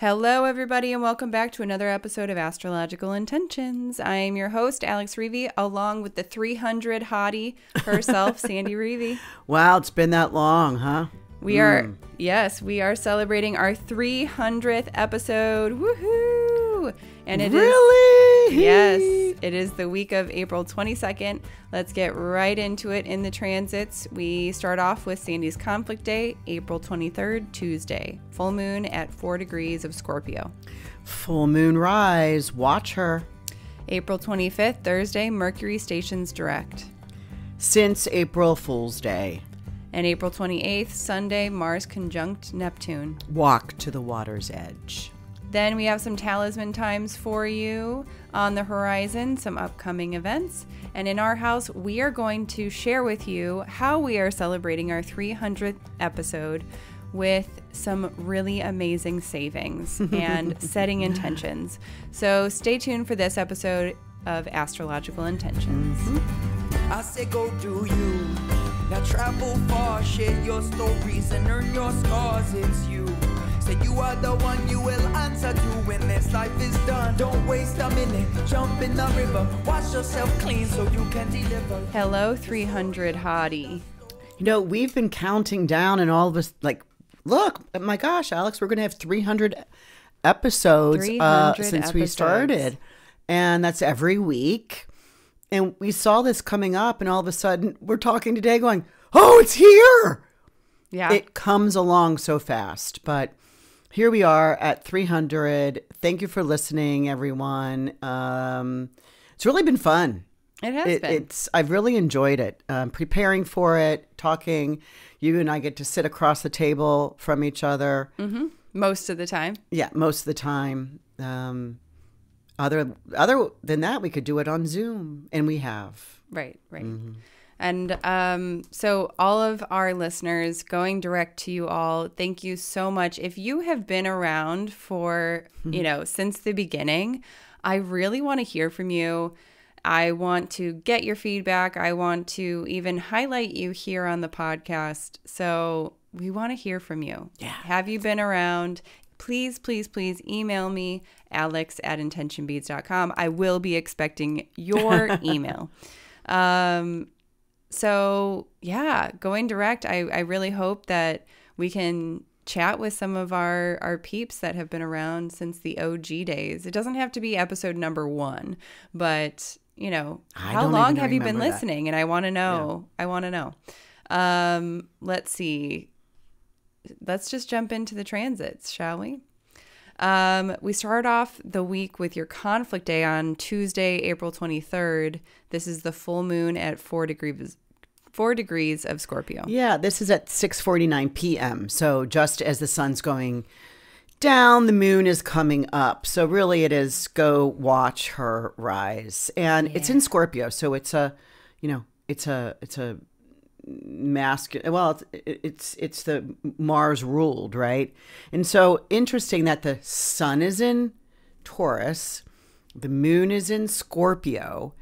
Hello, everybody, and welcome back to another episode of Astrological Intentions. I am your host, Alex Reevy, along with the 300 hottie herself, Sandy Reevy. Wow, it's been that long, huh? We mm. are, yes, we are celebrating our 300th episode. Woohoo! And it really? Is, yes, it is the week of April 22nd. Let's get right into it in the transits. We start off with Sandy's Conflict Day, April 23rd, Tuesday. Full moon at 4 degrees of Scorpio. Full moon rise. Watch her. April 25th, Thursday, Mercury stations direct. Since April Fool's Day. And April 28th, Sunday, Mars conjunct Neptune. Walk to the water's edge. Then we have some talisman times for you on the horizon, some upcoming events. And in our house, we are going to share with you how we are celebrating our 300th episode with some really amazing savings and setting intentions. So stay tuned for this episode of Astrological Intentions. I say go do you. Now travel far, share your stories and earn your scars. It's you. Say you are the one you will answer to when this life is done. Don't waste a minute, jump in the river, wash yourself clean so you can deliver. Hello, 300 Hottie. You know, we've been counting down, and all of us, like, look, my gosh, Alex, we're going to have 300 episodes 300 uh, since episodes. we started. And that's every week. And we saw this coming up, and all of a sudden, we're talking today going, oh, it's here. Yeah. It comes along so fast, but here we are at 300. Thank you for listening, everyone. Um, it's really been fun. It has it, been. It's I've really enjoyed it. Um, preparing for it, talking. You and I get to sit across the table from each other. Mm -hmm. Most of the time. Yeah, most of the time. Um, other other than that, we could do it on Zoom, and we have. Right. Right. Mm -hmm. And um, so, all of our listeners, going direct to you all, thank you so much. If you have been around for, mm-hmm. you know, since the beginning, I really want to hear from you. I want to get your feedback. I want to even highlight you here on the podcast. So, we want to hear from you. Yeah. Have you been around? please, please, please email me, alex at intentionbeads.com. I will be expecting your email. Um, so yeah, going direct, I, I really hope that we can chat with some of our our peeps that have been around since the OG days. It doesn't have to be episode number one, but you know, how long have you been listening? And I want to know. Yeah. I want to know. Um, let's see. Let's just jump into the transits, shall we? Um, we start off the week with your conflict day on Tuesday, April 23rd. This is the full moon at four degrees four degrees of Scorpio. Yeah, this is at 6:49 p.m. So just as the sun's going down, the moon is coming up. So really, it is go watch her rise, and yeah. it's in Scorpio. So it's a, you know, it's a it's a masculine. Well, it's, it's it's the Mars ruled, right? And so interesting that the sun is in Taurus, the moon is in Scorpio,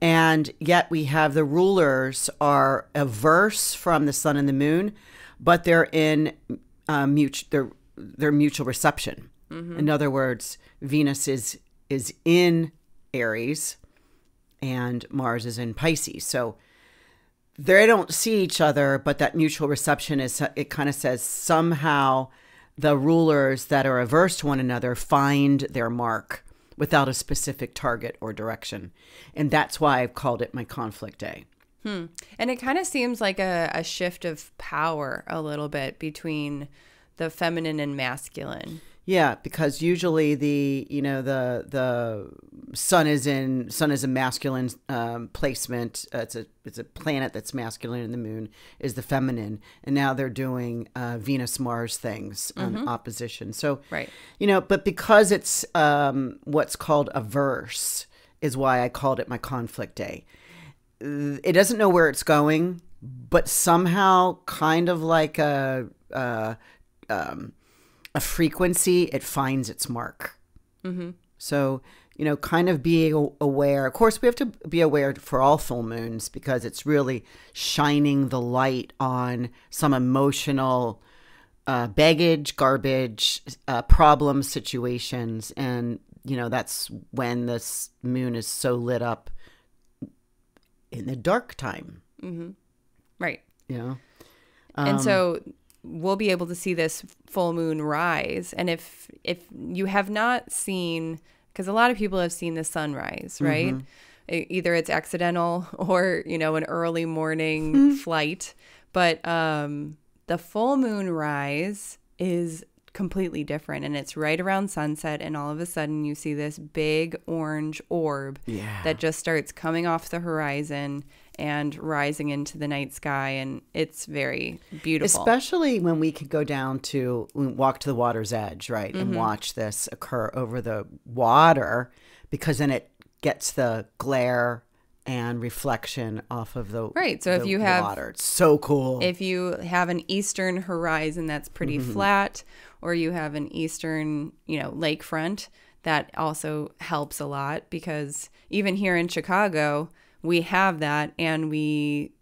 and yet we have the rulers are averse from the sun and the moon, but they're in uh, mutual they're, they're mutual reception. Mm -hmm. In other words, Venus is is in Aries, and Mars is in Pisces. So they don't see each other, but that mutual reception is it kind of says somehow the rulers that are averse to one another find their mark without a specific target or direction. And that's why I've called it my conflict day. Hmm. And it kind of seems like a, a shift of power a little bit between the feminine and masculine. Yeah, because usually the you know the the sun is in sun is a masculine um, placement. Uh, it's a it's a planet that's masculine, and the moon is the feminine. And now they're doing uh, Venus Mars things mm -hmm. opposition. So right, you know, but because it's um, what's called a verse is why I called it my conflict day. Uh, it doesn't know where it's going, but somehow, kind of like a. a uh, um, a frequency, it finds its mark. Mm-hmm. So, you know, kind of being aware. Of course, we have to be aware for all full moons because it's really shining the light on some emotional uh, baggage, garbage, uh, problem situations. And, you know, that's when this moon is so lit up in the dark time. Mm-hmm. Right. Yeah. um, and so um, we'll be able to see this full moon rise. And if if you have not seen, because a lot of people have seen the sunrise, mm-hmm. right? Mm-hmm. Either it's accidental or you know an early morning hmm. flight, but um, the full moon rise is completely different and it's right around sunset and all of a sudden you see this big orange orb yeah. that just starts coming off the horizon and rising into the night sky and it's very beautiful especially when we could go down to walk to the water's edge right mm-hmm. and watch this occur over the water because then it gets the glare and reflection off of the right so the if you have water it's so cool if you have an eastern horizon that's pretty mm-hmm. flat or you have an eastern you know lakefront that also helps a lot because even here in chicago we have that and we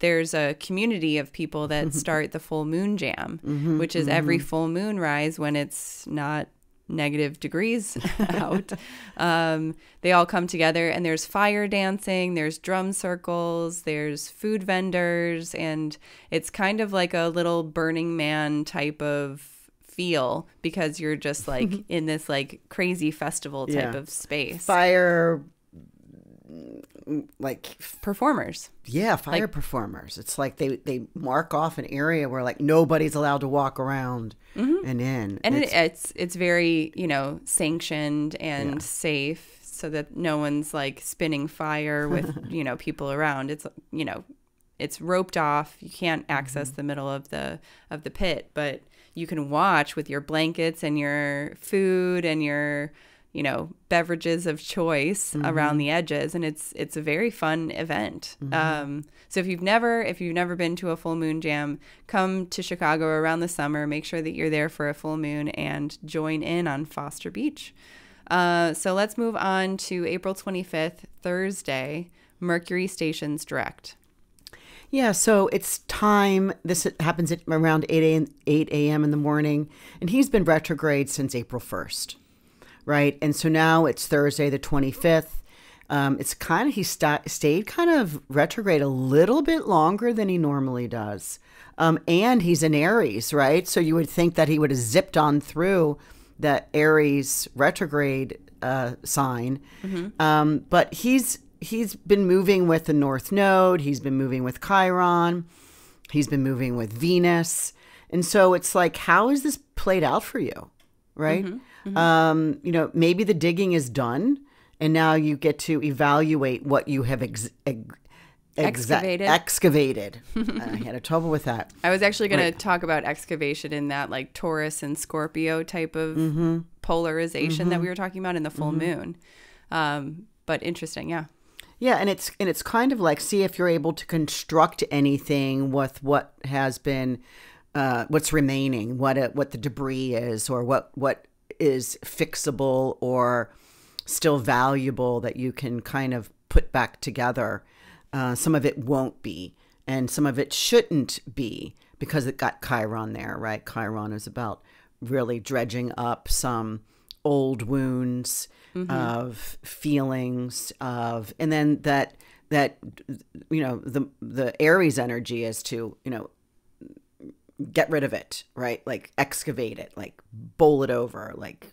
there's a community of people that mm-hmm. start the full moon jam, mm-hmm, which is mm-hmm. every full moon rise when it's not negative degrees out. um, they all come together, and there's fire dancing, there's drum circles, there's food vendors, and it's kind of like a little Burning Man type of feel because you're just like in this like crazy festival type yeah. of space. Fire, like performers. Yeah, fire like, performers. It's like they they mark off an area where like nobody's allowed to walk around mm -hmm. and in. And it's, it's, it's very you know sanctioned and yeah. safe, so that no one's like spinning fire with you know people around. It's you know it's roped off. You can't access mm -hmm. the middle of the of the pit, but you can watch with your blankets and your food and your you know beverages of choice mm -hmm. around mm-hmm. the edges and it's it's a very fun event mm -hmm. um, so if you've never if you've never been to a full moon jam come to chicago around the summer make sure that you're there for a full moon and join in on foster beach uh, so let's move on to april 25th thursday mercury stations direct yeah, so it's time. This happens at around 8 a.m. 8 a.m. in the morning, and he's been retrograde since April 1st right? And so now it's Thursday, the 25th. Um, it's kind of, he stayed kind of retrograde a little bit longer than he normally does. Um, and he's an Aries, right? So you would think that he would have zipped on through the Aries retrograde uh, sign. Mm -hmm. um, but he's, he's been moving with the North Node, he's been moving with Chiron, he's been moving with Venus. And so it's like, how is this played out for you? Right. Mm -hmm. Mm-hmm. Um, you know, maybe the digging is done, and now you get to evaluate what you have ex- ex- excavated. Excavated. Uh, I had a trouble with that. I was actually going right. to talk about excavation in that like Taurus and Scorpio type of mm-hmm. polarization mm-hmm. that we were talking about in the full mm-hmm. moon. Um, but interesting, yeah. Yeah, and it's and it's kind of like see if you're able to construct anything with what has been, uh, what's remaining, what what the debris is, or what what is fixable or still valuable that you can kind of put back together. Uh, some of it won't be, and some of it shouldn't be because it got Chiron there, right? Chiron is about really dredging up some old wounds mm -hmm. of feelings of, and then that that you know the the Aries energy is to you know get rid of it, right? Like excavate it, like bowl it over, like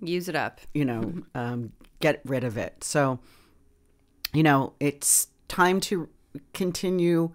use it up, you know, mm-hmm. um, get rid of it. So, you know, it's time to continue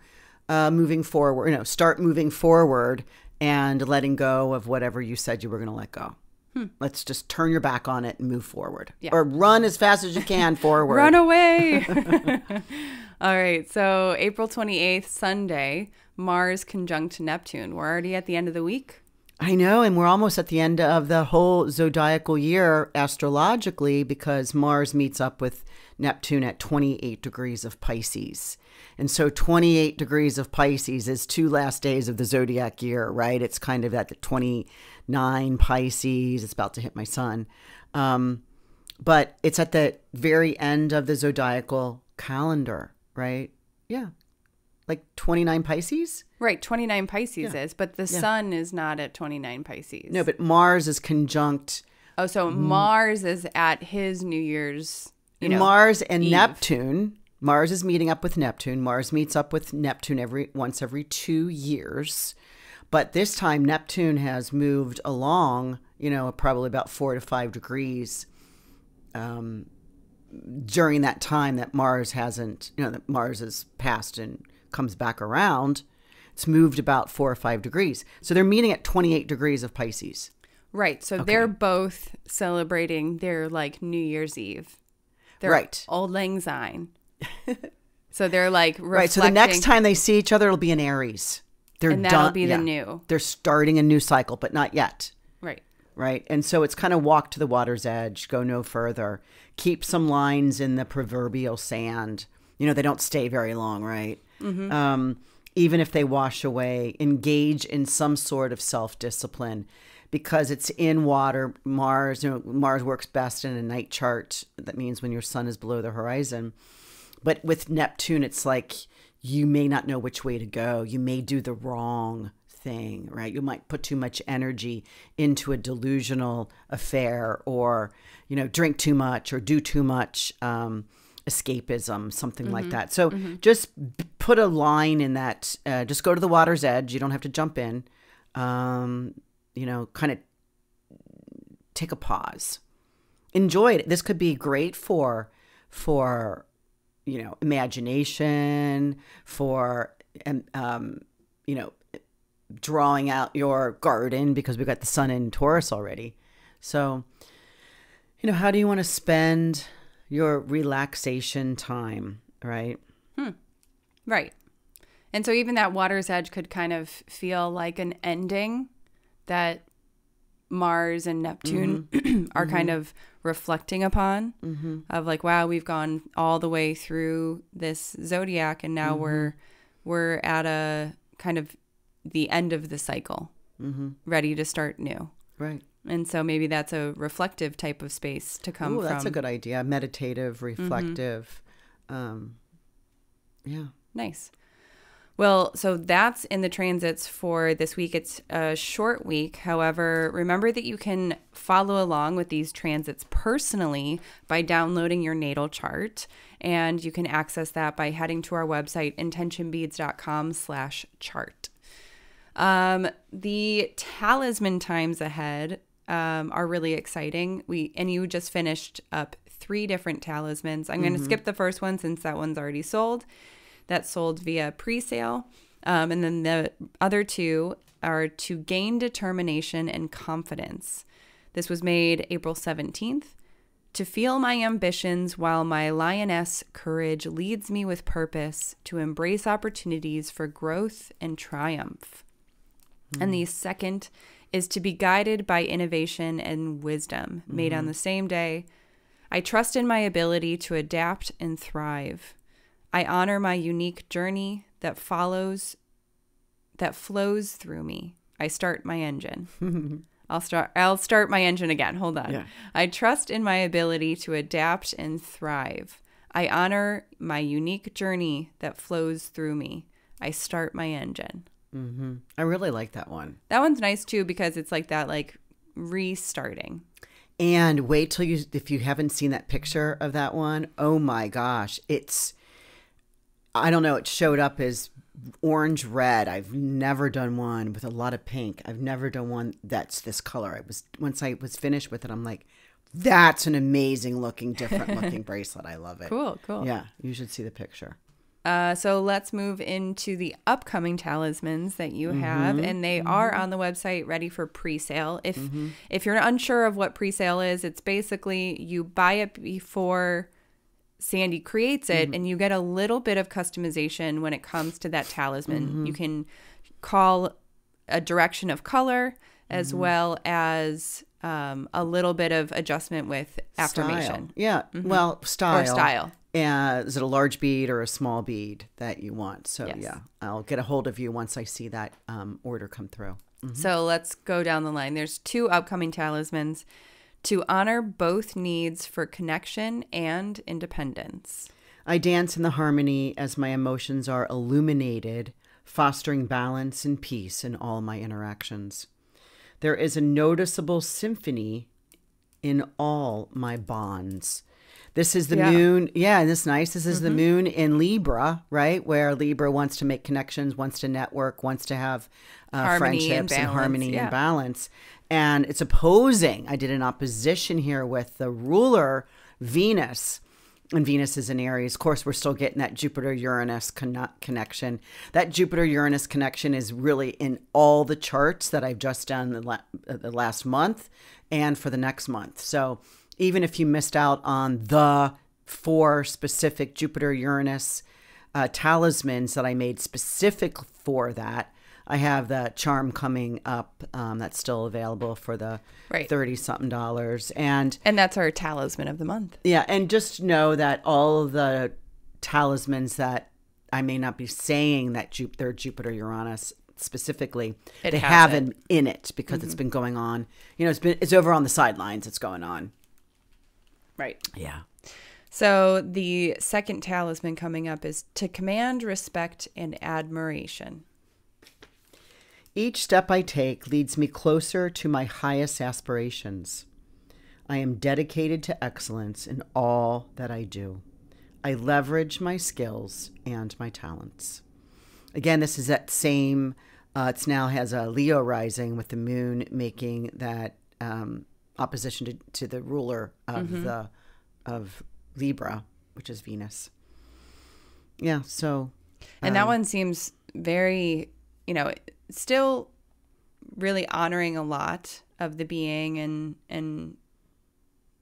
uh, moving forward, you know, start moving forward and letting go of whatever you said you were going to let go. Hmm. Let's just turn your back on it and move forward yeah. or run as fast as you can forward. run away. All right. So, April 28th, Sunday, Mars conjunct Neptune. We're already at the end of the week. I know, and we're almost at the end of the whole zodiacal year astrologically because Mars meets up with Neptune at 28 degrees of Pisces. And so 28 degrees of Pisces is two last days of the zodiac year, right? It's kind of at the 29 Pisces. It's about to hit my sun. Um, but it's at the very end of the zodiacal calendar, right? Yeah, like 29 Pisces? Right, 29 Pisces yeah. is, but the yeah. sun is not at 29 Pisces. No, but Mars is conjunct. Oh, so Mars is at his New Year's. You know, Mars and Eve. Neptune. Mars is meeting up with Neptune. Mars meets up with Neptune every once every 2 years. But this time Neptune has moved along, you know, probably about 4 to 5 degrees. Um during that time that Mars hasn't, you know, that Mars has passed and comes back around, it's moved about four or five degrees. So they're meeting at 28 degrees of Pisces. Right. So okay. they're both celebrating their like New Year's Eve. They're right. Old Lang Syne. so they're like reflecting. Right. So the next time they see each other, it'll be in Aries. They're and that'll done, be yeah. the new. They're starting a new cycle, but not yet. Right. Right. And so it's kind of walk to the water's edge, go no further, keep some lines in the proverbial sand. You know, they don't stay very long, right? Mm-hmm. Um, even if they wash away, engage in some sort of self discipline because it's in water. Mars, you know, Mars works best in a night chart. That means when your sun is below the horizon. But with Neptune, it's like you may not know which way to go. You may do the wrong thing, right? You might put too much energy into a delusional affair or, you know, drink too much or do too much um, escapism, something mm-hmm. like that. So mm-hmm. just put a line in that uh, just go to the water's edge. You don't have to jump in. Um, you know, kind of take a pause. Enjoy it. This could be great for for you know imagination, for um, um you know drawing out your garden because we've got the sun in Taurus already. So, you know, how do you want to spend your relaxation time, right? Hmm. Right. And so even that water's edge could kind of feel like an ending that Mars and Neptune mm-hmm. are mm-hmm. kind of reflecting upon mm-hmm. of like wow we've gone all the way through this zodiac and now we're mm-hmm. we're at a kind of the end of the cycle mm-hmm. ready to start new right and so maybe that's a reflective type of space to come Ooh, from that's a good idea meditative mm-hmm. reflective um, yeah Nice. Well, so that's in the transits for this week. It's a short week. However, remember that you can follow along with these transits personally by downloading your natal chart. And you can access that by heading to our website, intentionbeads.com slash chart. Um, the talisman times ahead um, are really exciting. We And you just finished up three different talismans. I'm mm -hmm. going to skip the first one since that one's already sold. That sold via pre sale. Um, and then the other two are to gain determination and confidence. This was made April 17th. To feel my ambitions while my lioness courage leads me with purpose to embrace opportunities for growth and triumph. Mm. And the second is to be guided by innovation and wisdom, made mm. on mm-hmm. the same day. I trust in my ability to adapt and thrive. I honor my unique journey that follows, that flows through me. I start my engine. I'll start I'll start my engine again. Hold on. Yeah. I trust in my ability to adapt and thrive. I honor my unique journey that flows through me. I start my engine. Mm-hmm. I really like that one. That one's nice too because it's like that, like restarting. And wait till you, if you haven't seen that picture of that one, oh my gosh, it's I don't know, it showed up as orange red. I've never done one with a lot of pink. I've never done one that's this color. I was once I was finished with it, I'm like, that's an amazing looking, different looking bracelet. I love it. Cool, cool. Yeah, you should see the picture. Uh, so let's move into the upcoming talismans that you mm-hmm, have, mm-hmm. and they mm-hmm. are on the website ready for pre-sale. If mm-hmm. if you're unsure of what pre-sale is, it's basically you buy it before Sandy creates it, mm-hmm. and you get a little bit of customization when it comes to that talisman. Mm-hmm. You can call a direction of color as mm-hmm. well as um, a little bit of adjustment with affirmation. Style. Yeah, mm-hmm. well, style. Or style. Uh, is it a large bead or a small bead that you want? So, yes. yeah, I'll get a hold of you once I see that um, order come through. Mm-hmm. So, let's go down the line. There's two upcoming talismans to honor both needs for connection and independence. I dance in the harmony as my emotions are illuminated, fostering balance and peace in all my interactions. There is a noticeable symphony in all my bonds. This is the yeah. moon. Yeah, and is nice. This is mm-hmm. the moon in Libra, right? Where Libra wants to make connections, wants to network, wants to have uh, friendships and, and, harmony yeah. and balance. And it's opposing. I did an opposition here with the ruler Venus and Venus is in Aries. Of course, we're still getting that Jupiter Uranus con- connection. That Jupiter Uranus connection is really in all the charts that I've just done the, la- uh, the last month and for the next month. So even if you missed out on the four specific Jupiter Uranus uh, talismans that I made specific for that. I have the charm coming up um, that's still available for the right. thirty something dollars, and and that's our talisman of the month. Yeah, and just know that all the talismans that I may not be saying that Jupiter, they're Jupiter Uranus specifically, it they have it in, in it because mm -hmm. it's mm-hmm. been going on. You know, it's been it's over on the sidelines. It's going on. Right. Yeah. So the second talisman coming up is to command respect and admiration. Each step I take leads me closer to my highest aspirations. I am dedicated to excellence in all that I do. I leverage my skills and my talents. Again, this is that same. Uh, it's now has a Leo rising with the moon making that um, opposition to, to the ruler of mm-hmm. the of Libra, which is Venus. Yeah, so and um, that one seems very, you know, still really honoring a lot of the being and and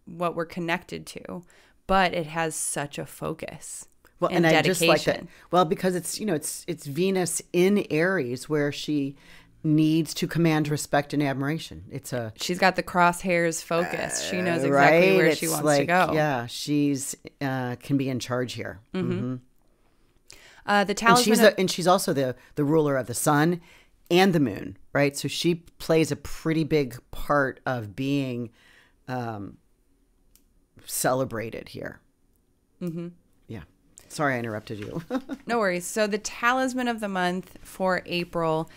what we're connected to, but it has such a focus. Well, and, and I dedication. just like that. Well, because it's you know it's it's Venus in Aries where she needs to command respect and admiration. It's a she's got the crosshairs focused. Uh, she knows uh, exactly right? where it's she wants like, to go. Yeah, she's uh, can be in charge here. Mm-hmm. Mm-hmm. Uh, the talisman, and she's, a, and she's also the the ruler of the sun and the moon, right? So she plays a pretty big part of being um, celebrated here. Mm-hmm. Yeah. Sorry, I interrupted you. no worries. So the talisman of the month for April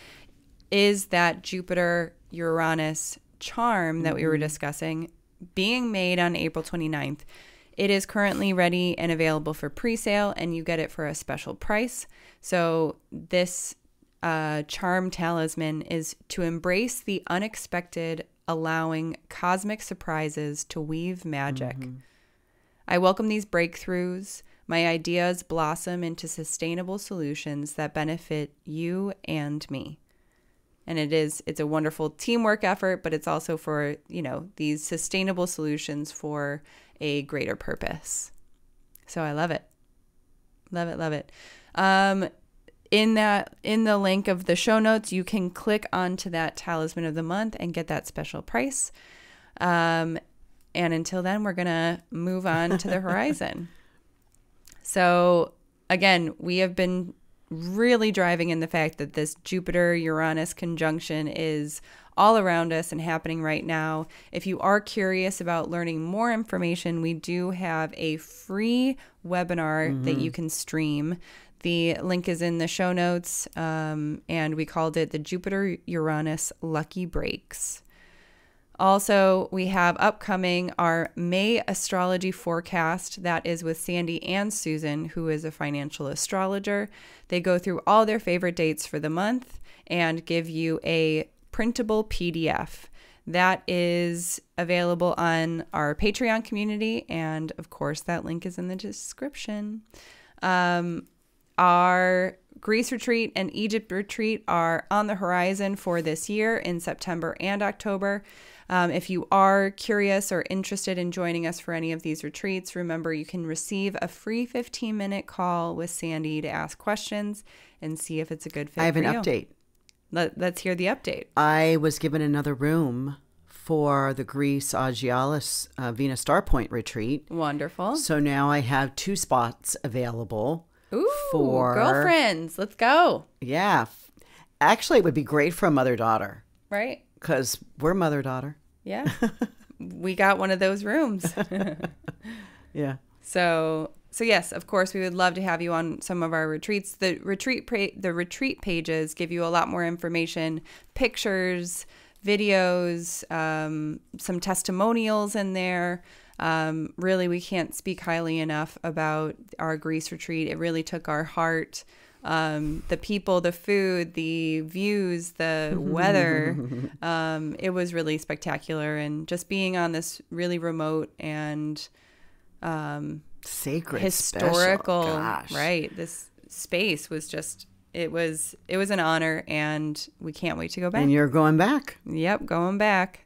is that Jupiter Uranus charm that we were mm-hmm. discussing being made on April 29th. It is currently ready and available for pre sale, and you get it for a special price. So, this uh, charm talisman is to embrace the unexpected, allowing cosmic surprises to weave magic. Mm -hmm. I welcome these breakthroughs. My ideas blossom into sustainable solutions that benefit you and me and it is it's a wonderful teamwork effort but it's also for you know these sustainable solutions for a greater purpose so i love it love it love it um, in that in the link of the show notes you can click onto that talisman of the month and get that special price um, and until then we're gonna move on to the horizon so again we have been really driving in the fact that this Jupiter Uranus conjunction is all around us and happening right now. If you are curious about learning more information, we do have a free webinar mm-hmm. that you mm-hmm. can stream. The link is in the show notes, um, and we called it the Jupiter Uranus Lucky Breaks. Also, we have upcoming our May astrology forecast that is with Sandy and Susan, who is a financial astrologer. They go through all their favorite dates for the month and give you a printable PDF that is available on our Patreon community. And of course, that link is in the description. Um, our Greece retreat and Egypt retreat are on the horizon for this year in September and October. Um, if you are curious or interested in joining us for any of these retreats, remember you can receive a free 15 minute call with Sandy to ask questions and see if it's a good fit. I have an you. update. Let, us hear the update. I was given another room for the Greece Agialis uh, Venus Starpoint retreat. Wonderful. So now I have two spots available. Ooh, for girlfriends. Let's go. Yeah. Actually, it would be great for a mother daughter. Right because we're mother daughter. Yeah. we got one of those rooms. yeah. So so yes, of course, we would love to have you on some of our retreats. The retreat the retreat pages give you a lot more information, pictures, videos, um, some testimonials in there. Um, really, we can't speak highly enough about our Greece retreat. It really took our heart um, the people, the food, the views, the weather. um, it was really spectacular. And just being on this really remote and um, sacred, historical, right? This space was just. It was it was an honor, and we can't wait to go back. And you're going back. Yep, going back.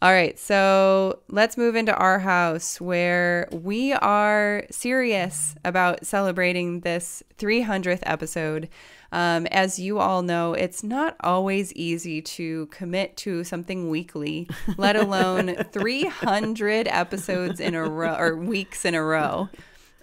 All right, so let's move into our house where we are serious about celebrating this 300th episode. Um, as you all know, it's not always easy to commit to something weekly, let alone 300 episodes in a row or weeks in a row.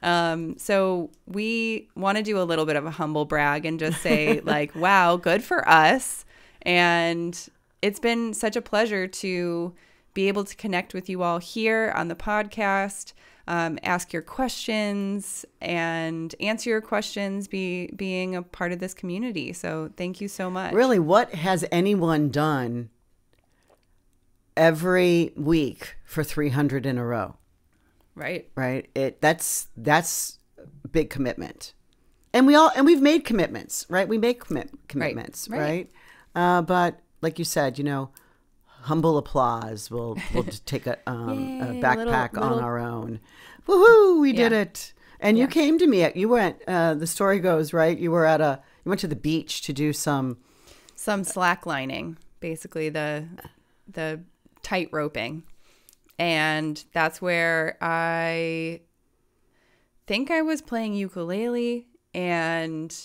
Um, so we want to do a little bit of a humble brag and just say, like, wow, good for us. And it's been such a pleasure to be able to connect with you all here on the podcast, um, ask your questions, and answer your questions. Be being a part of this community. So thank you so much. Really, what has anyone done every week for three hundred in a row? Right. Right. It that's that's big commitment, and we all and we've made commitments. Right. We make commitments. Right. right? right. Uh, but like you said, you know, humble applause. We'll we'll take a, um, Yay, a backpack little, little... on our own. Woohoo! We yeah. did it. And yeah. you came to me. At, you went. Uh, the story goes right. You were at a. You went to the beach to do some. Some slacklining, basically the the tight roping, and that's where I think I was playing ukulele and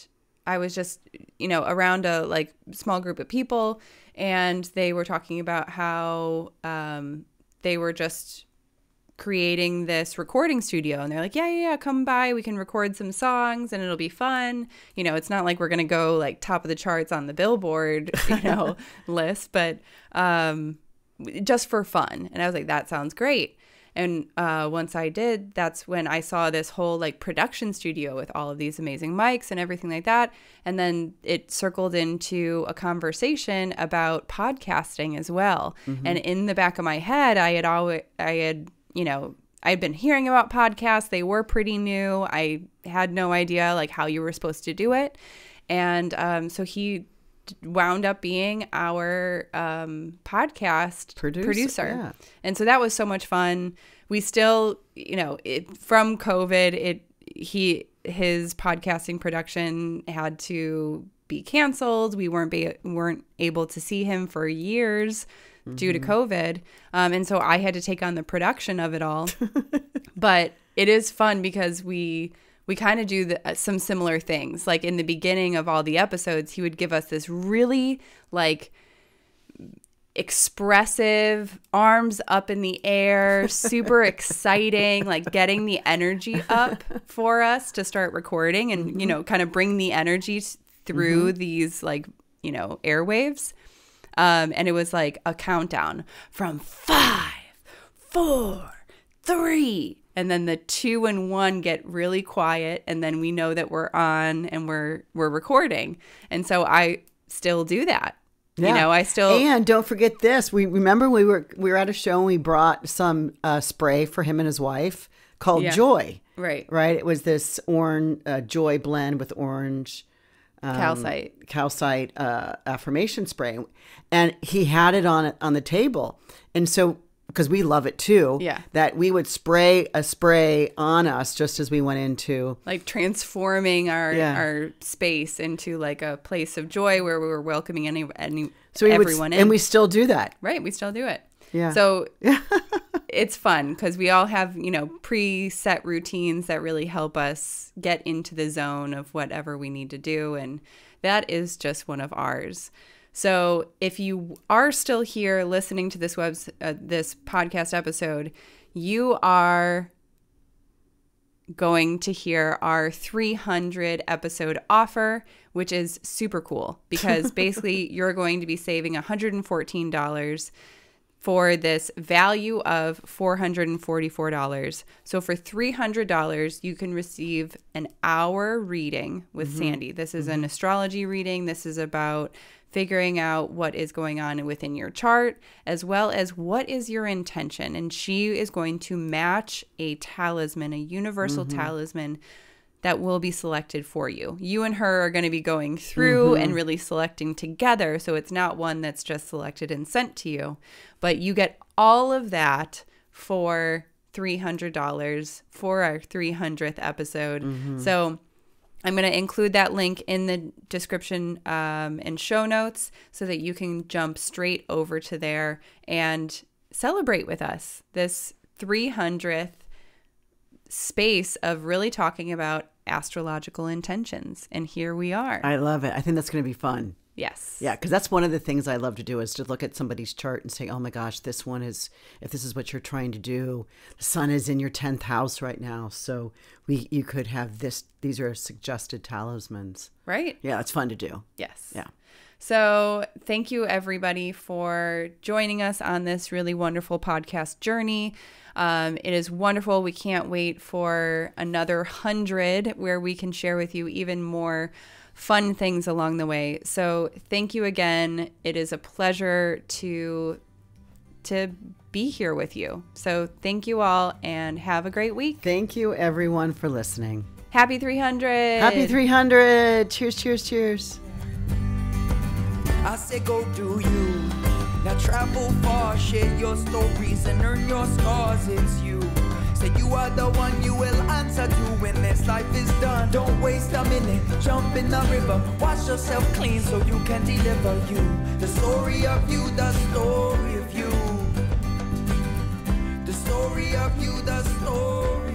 I was just, you know, around a like small group of people and they were talking about how um, they were just creating this recording studio and they're like yeah yeah yeah come by we can record some songs and it'll be fun you know it's not like we're going to go like top of the charts on the billboard you know list but um just for fun and i was like that sounds great and uh, once I did, that's when I saw this whole like production studio with all of these amazing mics and everything like that. And then it circled into a conversation about podcasting as well. Mm-hmm. And in the back of my head, I had always, I had, you know, I'd been hearing about podcasts. They were pretty new. I had no idea like how you were supposed to do it. And um, so he wound up being our um, podcast producer. producer. Yeah. And so that was so much fun. We still, you know, it, from COVID, it he his podcasting production had to be canceled. We weren't be, weren't able to see him for years mm -hmm. due to mm-hmm. COVID, um, and so I had to take on the production of it all. but it is fun because we we kind of do the, uh, some similar things. Like in the beginning of all the episodes, he would give us this really like expressive, arms up in the air, super exciting, like getting the energy up for us to start recording and, mm -hmm. you mm-hmm. know, kind of bring the energy through mm -hmm. these like, you know, airwaves. Um, and it was like a countdown from five, four, three, and then the two and one get really quiet and then we know that we're on and we're we're recording and so i still do that yeah. you know i still and don't forget this we remember we were we were at a show and we brought some uh, spray for him and his wife called yeah. joy right right it was this orange uh, joy blend with orange um, calcite calcite uh, affirmation spray and he had it on on the table and so because we love it too. Yeah. That we would spray a spray on us just as we went into like transforming our yeah. our space into like a place of joy where we were welcoming any any so we everyone would, in. And we still do that. Right. We still do it. Yeah. So it's fun because we all have, you know, preset routines that really help us get into the zone of whatever we need to do. And that is just one of ours. So if you are still here listening to this web uh, this podcast episode, you are going to hear our 300 episode offer, which is super cool because basically you're going to be saving $114 for this value of $444. So for $300, you can receive an hour reading with mm -hmm. Sandy. This is mm -hmm. an mm-hmm. astrology reading. This is about figuring out what is going on within your chart, as well as what is your intention. And she is going to match a talisman, a universal mm-hmm. talisman that will be selected for you. You and her are going to be going through mm-hmm. and really selecting together. So it's not one that's just selected and sent to you, but you get all of that for $300 for our 300th episode. Mm-hmm. So I'm going to include that link in the description um, and show notes so that you can jump straight over to there and celebrate with us this 300th space of really talking about astrological intentions. And here we are. I love it. I think that's going to be fun. Yes. Yeah, because that's one of the things I love to do is to look at somebody's chart and say, oh my gosh, this one is, if this is what you're trying to do, the sun is in your 10th house right now. So we, you could have this, these are suggested talismans. Right. Yeah, it's fun to do. Yes. Yeah. So, thank you everybody for joining us on this really wonderful podcast journey. Um, it is wonderful. We can't wait for another hundred where we can share with you even more fun things along the way. So thank you again. It is a pleasure to to be here with you. So thank you all and have a great week. Thank you everyone for listening. Happy 300. Happy 300. Cheers, cheers, cheers. I say go do you. Now travel far, share your stories and earn your scars. It's you. Say you are the one you will answer to when this life is done. Don't waste a minute, jump in the river. Wash yourself clean so you can deliver you. The story of you, the story of you. The story of you, the story.